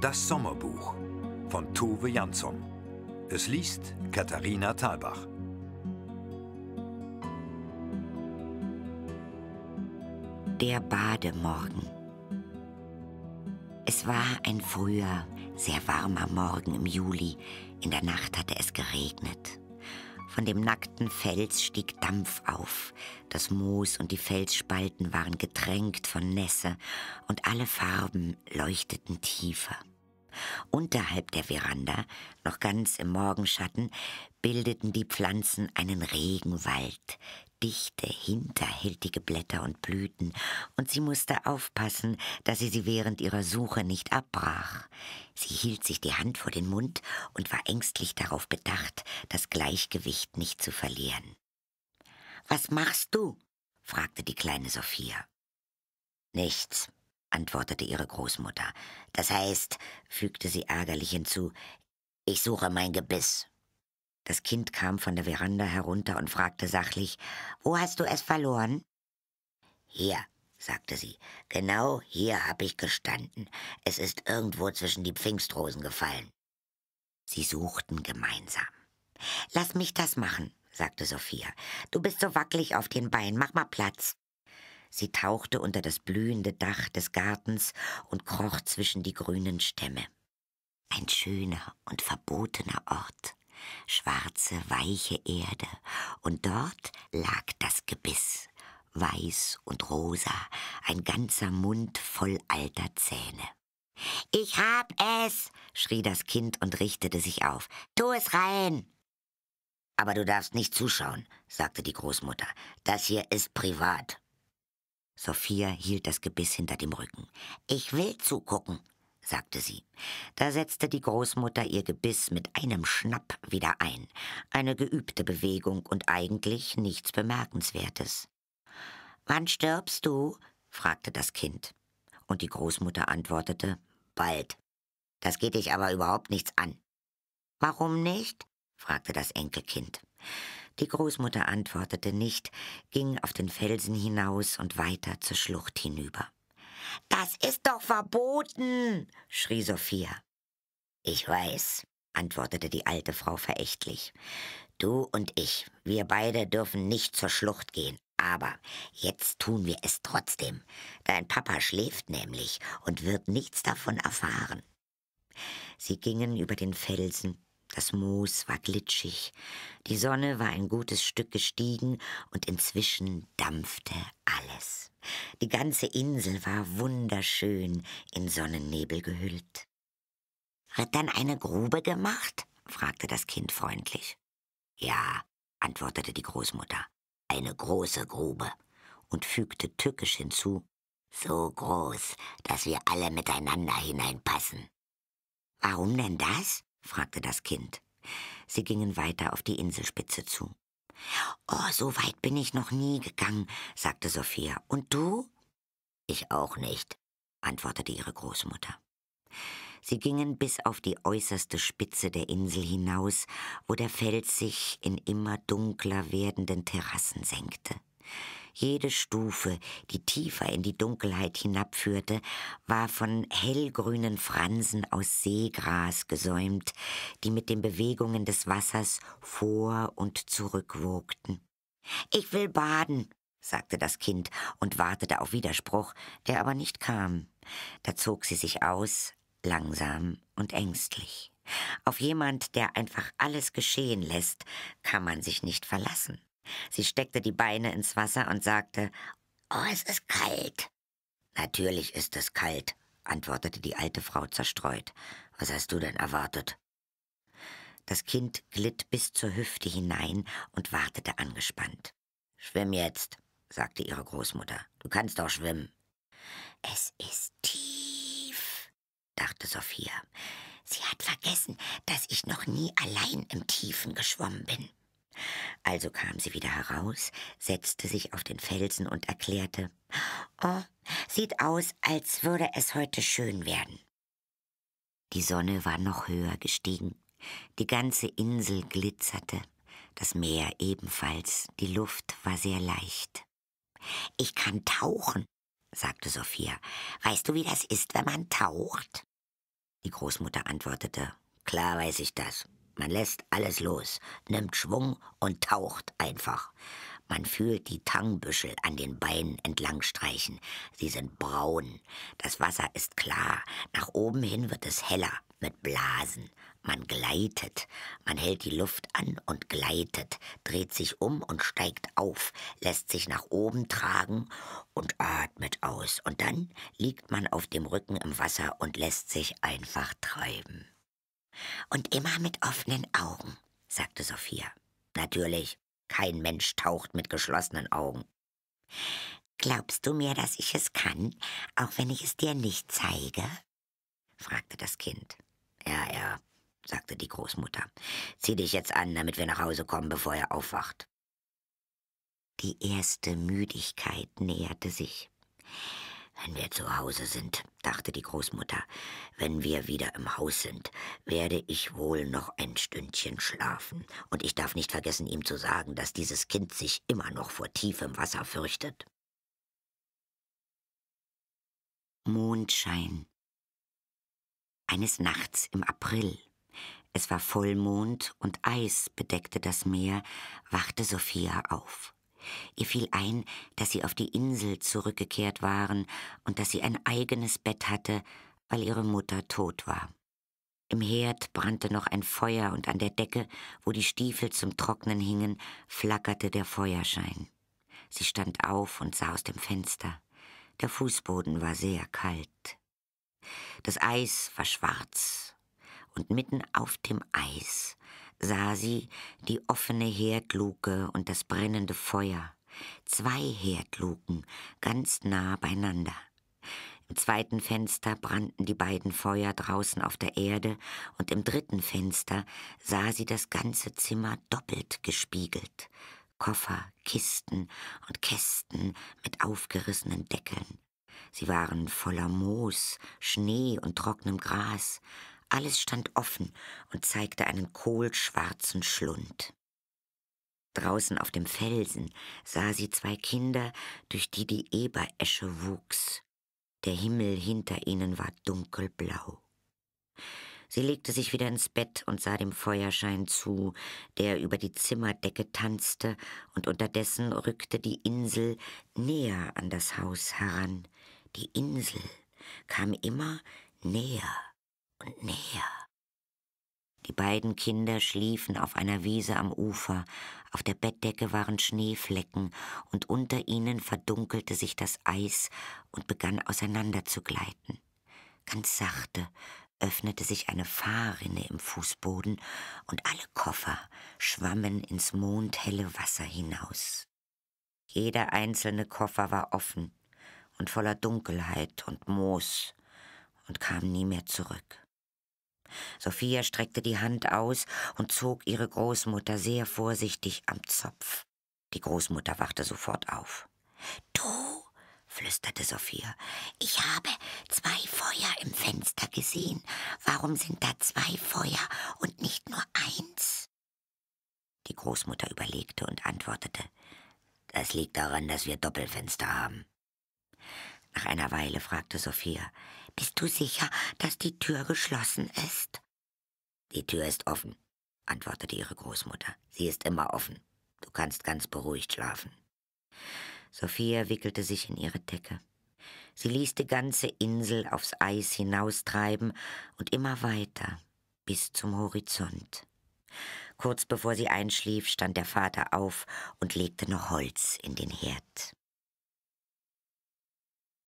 Das Sommerbuch von Tove Jansson. Es liest Katharina Thalbach. Der Bademorgen. Es war ein früher, sehr warmer Morgen im Juli. In der Nacht hatte es geregnet. Von dem nackten Fels stieg Dampf auf. Das Moos und die Felsspalten waren getränkt von Nässe und alle Farben leuchteten tiefer. Unterhalb der Veranda, noch ganz im Morgenschatten, bildeten die Pflanzen einen Regenwald, dichte, hinterhältige Blätter und Blüten, und sie musste aufpassen, dass sie sie während ihrer Suche nicht abbrach. Sie hielt sich die Hand vor den Mund und war ängstlich darauf bedacht, das Gleichgewicht nicht zu verlieren. Was machst du? fragte die kleine Sophia. Nichts, antwortete ihre Großmutter. Das heißt, fügte sie ärgerlich hinzu, ich suche mein Gebiss. Das Kind kam von der Veranda herunter und fragte sachlich, Wo hast du es verloren? Hier, sagte sie, genau hier habe ich gestanden. Es ist irgendwo zwischen die Pfingstrosen gefallen. Sie suchten gemeinsam. Lass mich das machen, sagte Sophia. Du bist so wackelig auf den Beinen, mach mal Platz. Sie tauchte unter das blühende Dach des Gartens und kroch zwischen die grünen Stämme. Ein schöner und verbotener Ort, schwarze, weiche Erde, und dort lag das Gebiss, weiß und rosa, ein ganzer Mund voll alter Zähne. Ich hab es, schrie das Kind und richtete sich auf. Tu es rein. Aber du darfst nicht zuschauen, sagte die Großmutter. Das hier ist privat. Sophia hielt das Gebiss hinter dem Rücken. Ich will zugucken, sagte sie. Da setzte die Großmutter ihr Gebiss mit einem Schnapp wieder ein. Eine geübte Bewegung und eigentlich nichts Bemerkenswertes. Wann stirbst du? fragte das Kind. Und die Großmutter antwortete, bald. Das geht dich aber überhaupt nichts an. Warum nicht? fragte das Enkelkind. Die Großmutter antwortete nicht, ging auf den Felsen hinaus und weiter zur Schlucht hinüber. Das ist doch verboten, schrie Sophia. Ich weiß, antwortete die alte Frau verächtlich. Du und ich, wir beide dürfen nicht zur Schlucht gehen, aber jetzt tun wir es trotzdem. Dein Papa schläft nämlich und wird nichts davon erfahren. Sie gingen über den Felsen das Moos war glitschig, die Sonne war ein gutes Stück gestiegen und inzwischen dampfte alles. Die ganze Insel war wunderschön in Sonnennebel gehüllt. Wird dann eine Grube gemacht? fragte das Kind freundlich. Ja, antwortete die Großmutter, eine große Grube und fügte tückisch hinzu, so groß, dass wir alle miteinander hineinpassen. Warum denn das? fragte das Kind. Sie gingen weiter auf die Inselspitze zu. Oh, so weit bin ich noch nie gegangen, sagte Sophia. Und du? Ich auch nicht, antwortete ihre Großmutter. Sie gingen bis auf die äußerste Spitze der Insel hinaus, wo der Fels sich in immer dunkler werdenden Terrassen senkte. Jede Stufe, die tiefer in die Dunkelheit hinabführte, war von hellgrünen Fransen aus Seegras gesäumt, die mit den Bewegungen des Wassers vor und zurück wogten. Ich will baden, sagte das Kind und wartete auf Widerspruch, der aber nicht kam. Da zog sie sich aus, langsam und ängstlich. Auf jemand, der einfach alles geschehen lässt, kann man sich nicht verlassen. Sie steckte die Beine ins Wasser und sagte, Oh, es ist kalt. Natürlich ist es kalt, antwortete die alte Frau zerstreut. Was hast du denn erwartet? Das Kind glitt bis zur Hüfte hinein und wartete angespannt. Schwimm jetzt, sagte ihre Großmutter. Du kannst doch schwimmen. Es ist tief, dachte Sophia. Sie hat vergessen, dass ich noch nie allein im Tiefen geschwommen bin. Also kam sie wieder heraus, setzte sich auf den Felsen und erklärte, Oh, sieht aus, als würde es heute schön werden. Die Sonne war noch höher gestiegen, die ganze Insel glitzerte, das Meer ebenfalls, die Luft war sehr leicht. Ich kann tauchen, sagte Sophia. Weißt du, wie das ist, wenn man taucht? Die Großmutter antwortete, Klar weiß ich das. Man lässt alles los, nimmt Schwung und taucht einfach. Man fühlt die Tangbüschel an den Beinen entlang streichen. Sie sind braun. Das Wasser ist klar. Nach oben hin wird es heller mit Blasen. Man gleitet. Man hält die Luft an und gleitet, dreht sich um und steigt auf, lässt sich nach oben tragen und atmet aus. Und dann liegt man auf dem Rücken im Wasser und lässt sich einfach treiben. Und immer mit offenen Augen, sagte Sophia. Natürlich, kein Mensch taucht mit geschlossenen Augen. Glaubst du mir, dass ich es kann, auch wenn ich es dir nicht zeige? fragte das Kind. Ja, ja, sagte die Großmutter. Zieh dich jetzt an, damit wir nach Hause kommen, bevor er aufwacht. Die erste Müdigkeit näherte sich. Wenn wir zu Hause sind, dachte die Großmutter, wenn wir wieder im Haus sind, werde ich wohl noch ein Stündchen schlafen. Und ich darf nicht vergessen, ihm zu sagen, dass dieses Kind sich immer noch vor tiefem Wasser fürchtet. Mondschein. Eines Nachts im April. Es war Vollmond und Eis bedeckte das Meer, wachte Sophia auf. Ihr fiel ein, dass sie auf die Insel zurückgekehrt waren und dass sie ein eigenes Bett hatte, weil ihre Mutter tot war. Im Herd brannte noch ein Feuer und an der Decke, wo die Stiefel zum Trocknen hingen, flackerte der Feuerschein. Sie stand auf und sah aus dem Fenster. Der Fußboden war sehr kalt. Das Eis war schwarz, und mitten auf dem Eis sah sie die offene Herdluke und das brennende Feuer. Zwei Herdluken, ganz nah beieinander. Im zweiten Fenster brannten die beiden Feuer draußen auf der Erde, und im dritten Fenster sah sie das ganze Zimmer doppelt gespiegelt. Koffer, Kisten und Kästen mit aufgerissenen Deckeln. Sie waren voller Moos, Schnee und trockenem Gras, alles stand offen und zeigte einen kohlschwarzen Schlund. Draußen auf dem Felsen sah sie zwei Kinder, durch die die Eberesche wuchs. Der Himmel hinter ihnen war dunkelblau. Sie legte sich wieder ins Bett und sah dem Feuerschein zu, der über die Zimmerdecke tanzte, und unterdessen rückte die Insel näher an das Haus heran. Die Insel kam immer näher und näher. Die beiden Kinder schliefen auf einer Wiese am Ufer, auf der Bettdecke waren Schneeflecken, und unter ihnen verdunkelte sich das Eis und begann auseinanderzugleiten. Ganz sachte öffnete sich eine Fahrrinne im Fußboden, und alle Koffer schwammen ins mondhelle Wasser hinaus. Jeder einzelne Koffer war offen und voller Dunkelheit und Moos und kam nie mehr zurück. Sophia streckte die Hand aus und zog ihre Großmutter sehr vorsichtig am Zopf. Die Großmutter wachte sofort auf. Du, flüsterte Sophia, ich habe zwei Feuer im Fenster gesehen. Warum sind da zwei Feuer und nicht nur eins? Die Großmutter überlegte und antwortete, das liegt daran, dass wir Doppelfenster haben. Nach einer Weile fragte Sophia, bist du sicher, dass die Tür geschlossen ist? Die Tür ist offen, antwortete ihre Großmutter. Sie ist immer offen. Du kannst ganz beruhigt schlafen. Sophia wickelte sich in ihre Decke. Sie ließ die ganze Insel aufs Eis hinaustreiben und immer weiter bis zum Horizont. Kurz bevor sie einschlief, stand der Vater auf und legte noch Holz in den Herd.